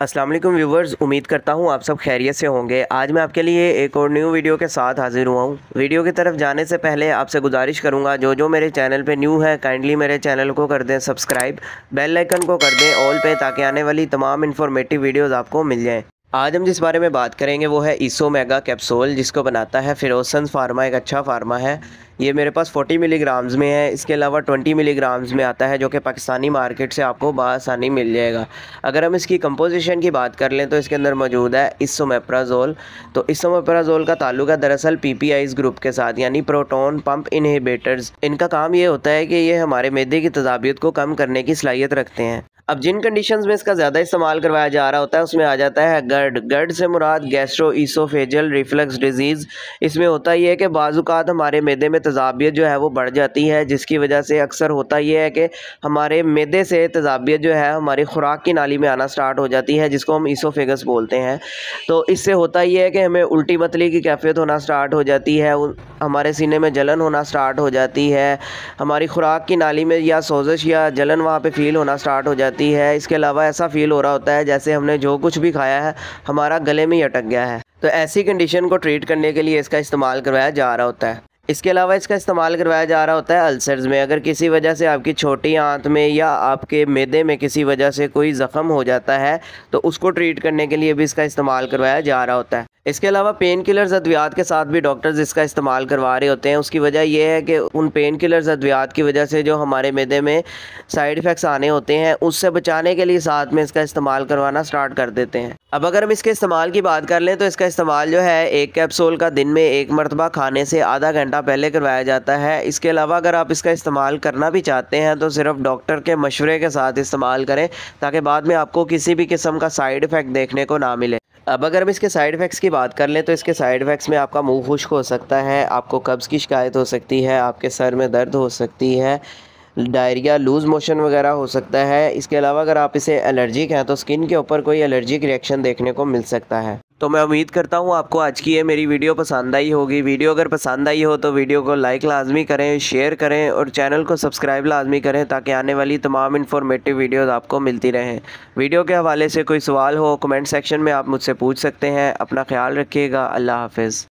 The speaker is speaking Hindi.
असलम व्यूवर्स उम्मीद करता हूँ आप सब खैरियत से होंगे आज मैं आपके लिए एक और न्यू वीडियो के साथ हाज़िर हुआ हूँ वीडियो की तरफ जाने से पहले आपसे गुजारिश करूँगा जो जो मेरे चैनल पे न्यू है काइंडली मेरे चैनल को कर दें सब्सक्राइब बेल आइकन को कर दें ऑल पे ताकि आने वाली तमाम इन्फॉर्मेटिव वीडियोज़ आपको मिल जाएँ आज हम जिस बारे में बात करेंगे वो है ईसो मेगा कैप्सूल जिसको बनाता है फिरोसन फार्मा एक अच्छा फार्मा है ये मेरे पास 40 मिलीग्राम्स में है इसके अलावा 20 मिलीग्राम्स में आता है जो कि पाकिस्तानी मार्केट से आपको बसानी मिल जाएगा अगर हम इसकी कंपोजिशन की बात कर लें तो इसके अंदर मौजूद है इसोमेप्राजोल तो इसोमेप्राजोल का ताल्लुक है दरअसल पी पी आईज ग्रुप के साथ यानी प्रोटोन पम्प इनहिबेटर्स इनका काम ये होता है कि ये हमारे मैदे की तजाबियत को कम करने की सलाहियत रखते हैं अब जिन कंडीशंस में इसका ज़्यादा इस्तेमाल करवाया जा रहा होता है उसमें आ जाता है गर्ड गर्ड से मुराद गैस्ट्रो ईसोफेजल रिफ्लक्स डिजीज़ इसमें होता यह है कि बाजूकात हमारे मैदे में तजाबियत जो है वो बढ़ जाती है जिसकी वजह से अक्सर होता यह है कि हमारे मैदे से तजाबियत जो है हमारी खुराक की नाली में आना स्टार्ट हो जाती है जिसको हम ईसोफेगस बोलते हैं तो इससे होता यह है कि हमें उल्टी मतली की कैफियत होना स्टार्ट हो जाती है हमारे सीने में जलन होना स्टार्ट हो जाती है हमारी खुराक की नाली में या सोजिश या जलन वहाँ पर फील होना स्टार्ट हो जाती होती है इसके अलावा ऐसा फील हो रहा होता है जैसे हमने जो कुछ भी खाया है हमारा गले में ही अटक गया है तो ऐसी कंडीशन को ट्रीट करने के लिए इसका इस्तेमाल करवाया जा रहा होता है इसके अलावा इसका इस्तेमाल करवाया जा रहा होता है अल्सर्स में अगर किसी वजह से आपकी छोटी आंत में या आपके मैदे में किसी वजह से कोई ज़ख़म हो जाता है तो उसको ट्रीट करने के लिए भी इसका इस्तेमाल करवाया जा रहा होता है इसके अलावा पेन किलर्स अद्वियात के साथ भी डॉक्टर्स इसका इस्तेमाल करवा रहे होते हैं उसकी वजह यह है कि उन पेन किलर्स अद्वियात की वजह से जो हमारे मैदे में साइड इफ़ेक्ट्स आने होते हैं उससे बचाने के लिए साथ में इसका इस्तेमाल करवाना स्टार्ट कर देते हैं अब अगर हम इसके इस्तेमाल की बात कर लें तो इसका इस्तेमाल जो है एक कैप्सूल का दिन में एक मरतबा खाने से आधा घंटा पहले करवाया जाता है इसके अलावा अगर आप इसका इस्तेमाल करना भी चाहते हैं तो सिर्फ डॉक्टर के मशवरे के साथ इस्तेमाल करें ताकि बाद में आपको किसी भी किस्म का साइड इफ़ेक्ट देखने को ना मिले अब अगर हम इसके साइड इफ़ेक्ट्स की बात कर लें तो इसके साइड इफ़ेक्ट्स में आपका मुंह खुश्क हो सकता है आपको कब्ज़ की शिकायत हो सकती है आपके सर में दर्द हो सकती है डायरिया लूज़ मोशन वगैरह हो सकता है इसके अलावा अगर आप इसे एलर्जिक हैं तो स्किन के ऊपर कोई एलर्जिक रिएक्शन देखने को मिल सकता है तो मैं उम्मीद करता हूँ आपको आज की ये मेरी वीडियो पसंद आई होगी वीडियो अगर पसंद आई हो तो वीडियो को लाइक लाजमी करें शेयर करें और चैनल को सब्सक्राइब लाजमी करें ताकि आने वाली तमाम इन्फॉर्मेटिव वीडियोज़ आपको मिलती रहें वीडियो के हवाले से कोई सवाल हो कमेंट सेक्शन में आप मुझसे पूछ सकते हैं अपना ख्याल रखिएगा अल्लाह हाफिज़